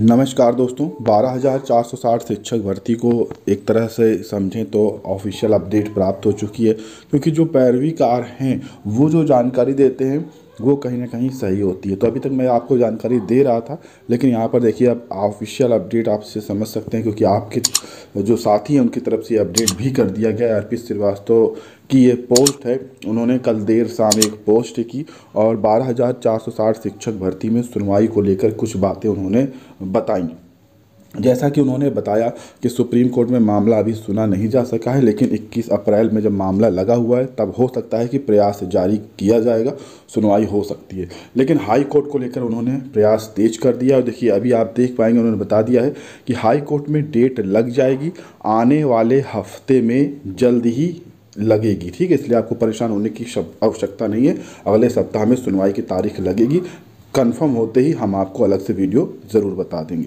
नमस्कार दोस्तों 12,460 शिक्षक भर्ती को एक तरह से समझें तो ऑफिशियल अपडेट प्राप्त हो चुकी है क्योंकि जो पैरवीकार हैं वो जो जानकारी देते हैं वो कहीं ना कहीं सही होती है तो अभी तक मैं आपको जानकारी दे रहा था लेकिन यहाँ पर देखिए अब ऑफिशियल अपडेट आपसे समझ सकते हैं क्योंकि आपके जो साथी हैं उनकी तरफ से अपडेट भी कर दिया गया है अर्पित श्रीवास्तव की ये पोस्ट है उन्होंने कल देर शाम एक पोस्ट की और बारह शिक्षक भर्ती में सुनवाई को लेकर कुछ बातें उन्होंने बताई जैसा कि उन्होंने बताया कि सुप्रीम कोर्ट में मामला अभी सुना नहीं जा सका है लेकिन 21 अप्रैल में जब मामला लगा हुआ है तब हो सकता है कि प्रयास जारी किया जाएगा सुनवाई हो सकती है लेकिन हाई कोर्ट को लेकर उन्होंने प्रयास तेज कर दिया और देखिए अभी आप देख पाएंगे उन्होंने बता दिया है कि हाई कोर्ट में डेट लग जाएगी आने वाले हफ्ते में जल्द ही लगेगी ठीक है इसलिए आपको परेशान होने की आवश्यकता नहीं है अगले सप्ताह में सुनवाई की तारीख लगेगी कन्फर्म होते ही हम आपको अलग से वीडियो ज़रूर बता देंगे